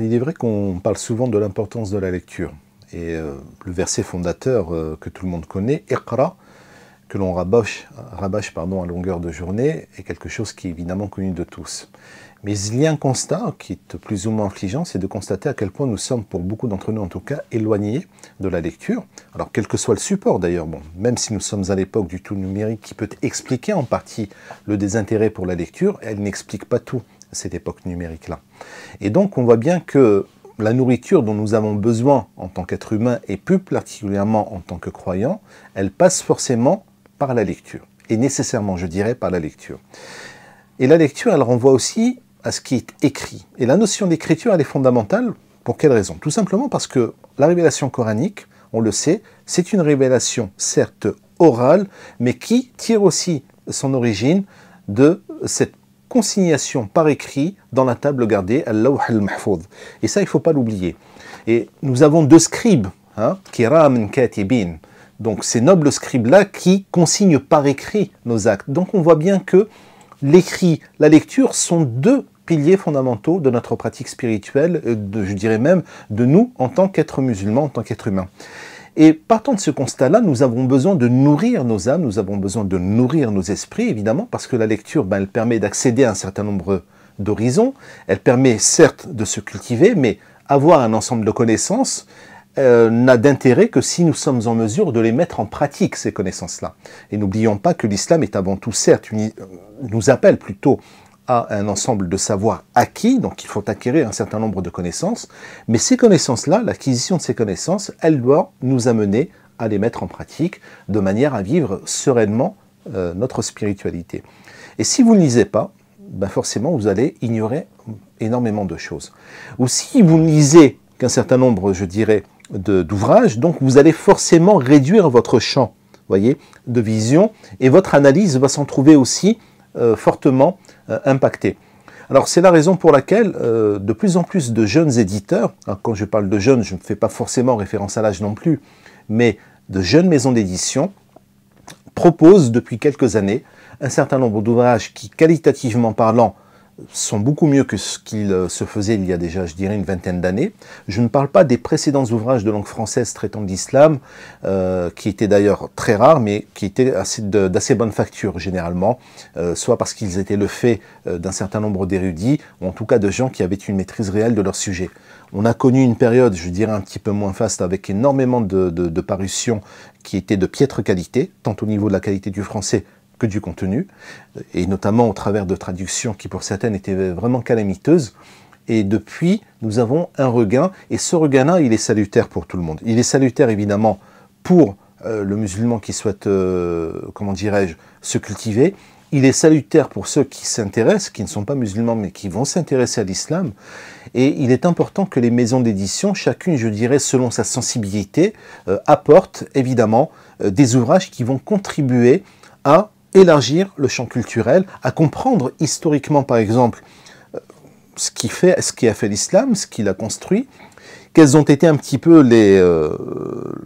il est vrai qu'on parle souvent de l'importance de la lecture. Et euh, le verset fondateur euh, que tout le monde connaît, Iqra, que l'on rabâche, rabâche pardon, à longueur de journée, est quelque chose qui est évidemment connu de tous. Mais il y a un constat qui est plus ou moins affligeant, c'est de constater à quel point nous sommes, pour beaucoup d'entre nous en tout cas, éloignés de la lecture. Alors quel que soit le support d'ailleurs, bon, même si nous sommes à l'époque du tout numérique qui peut expliquer en partie le désintérêt pour la lecture, elle n'explique pas tout cette époque numérique-là. Et donc on voit bien que la nourriture dont nous avons besoin en tant qu'être humain et plus particulièrement en tant que croyant, elle passe forcément par la lecture. Et nécessairement, je dirais, par la lecture. Et la lecture, elle renvoie aussi à ce qui est écrit. Et la notion d'écriture, elle est fondamentale. Pour quelle raison Tout simplement parce que la révélation coranique, on le sait, c'est une révélation certes orale, mais qui tire aussi son origine de cette consignation par écrit dans la table gardée, al al-Mahfoud. Et ça, il ne faut pas l'oublier. Et nous avons deux scribes, hein, Kiram Katibin. Donc ces nobles scribes-là qui consignent par écrit nos actes. Donc on voit bien que l'écrit, la lecture sont deux piliers fondamentaux de notre pratique spirituelle, euh, de, je dirais même de nous en tant qu'êtres musulmans, en tant qu'êtres humains. Et partant de ce constat-là, nous avons besoin de nourrir nos âmes, nous avons besoin de nourrir nos esprits, évidemment, parce que la lecture, ben, elle permet d'accéder à un certain nombre d'horizons, elle permet certes de se cultiver, mais avoir un ensemble de connaissances, euh, n'a d'intérêt que si nous sommes en mesure de les mettre en pratique, ces connaissances-là. Et n'oublions pas que l'islam est avant tout, certes, euh, nous appelle plutôt à un ensemble de savoirs acquis, donc il faut acquérir un certain nombre de connaissances, mais ces connaissances-là, l'acquisition de ces connaissances, elle doit nous amener à les mettre en pratique de manière à vivre sereinement euh, notre spiritualité. Et si vous ne lisez pas, ben forcément vous allez ignorer énormément de choses. Ou si vous ne lisez qu'un certain nombre, je dirais, d'ouvrages, donc vous allez forcément réduire votre champ voyez, de vision, et votre analyse va s'en trouver aussi euh, fortement euh, impacté. Alors c'est la raison pour laquelle euh, de plus en plus de jeunes éditeurs, hein, quand je parle de jeunes, je ne fais pas forcément référence à l'âge non plus, mais de jeunes maisons d'édition proposent depuis quelques années un certain nombre d'ouvrages qui, qualitativement parlant, sont beaucoup mieux que ce qu'il euh, se faisait il y a déjà, je dirais, une vingtaine d'années. Je ne parle pas des précédents ouvrages de langue française traitant d'islam, euh, qui étaient d'ailleurs très rares, mais qui étaient d'assez bonne facture généralement, euh, soit parce qu'ils étaient le fait d'un certain nombre d'érudits, ou en tout cas de gens qui avaient une maîtrise réelle de leur sujet. On a connu une période, je dirais, un petit peu moins faste, avec énormément de parutions qui étaient de piètre qualité, tant au niveau de la qualité du français que du contenu, et notamment au travers de traductions qui pour certaines étaient vraiment calamiteuses. Et depuis, nous avons un regain, et ce regain-là, il est salutaire pour tout le monde. Il est salutaire évidemment pour euh, le musulman qui souhaite, euh, comment dirais-je, se cultiver. Il est salutaire pour ceux qui s'intéressent, qui ne sont pas musulmans, mais qui vont s'intéresser à l'islam. Et il est important que les maisons d'édition, chacune, je dirais, selon sa sensibilité, euh, apportent évidemment des ouvrages qui vont contribuer à élargir le champ culturel, à comprendre historiquement, par exemple, euh, ce qui, fait, ce qui a fait l'islam, ce qu'il a construit, quels ont été un petit peu les, euh,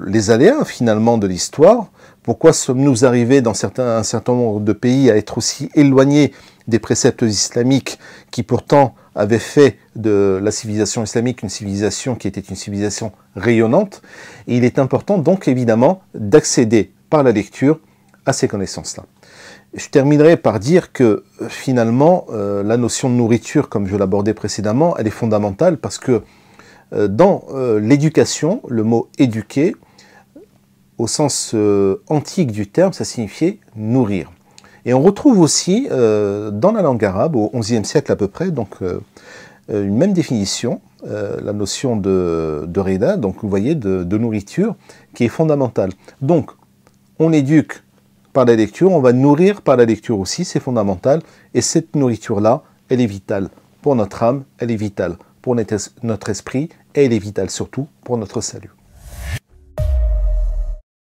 les aléas finalement de l'histoire, pourquoi sommes-nous arrivés dans certains, un certain nombre de pays à être aussi éloignés des préceptes islamiques qui pourtant avaient fait de la civilisation islamique une civilisation qui était une civilisation rayonnante. Et il est important donc évidemment d'accéder par la lecture à ces connaissances-là. Je terminerai par dire que euh, finalement, euh, la notion de nourriture, comme je l'abordais précédemment, elle est fondamentale parce que euh, dans l'éducation, le mot éduquer, au sens antique du terme, ça signifiait nourrir. Et on retrouve aussi dans la langue arabe, au XIe siècle à peu près, donc une même définition, la notion de, réda, donc vous voyez, de nourriture, qui est fondamentale. Donc, on éduque par la lecture, on va nourrir par la lecture aussi, c'est fondamental. Et cette nourriture-là, elle est vitale. Pour notre âme, elle est vitale. Pour notre esprit, et elle est vitale surtout pour notre salut.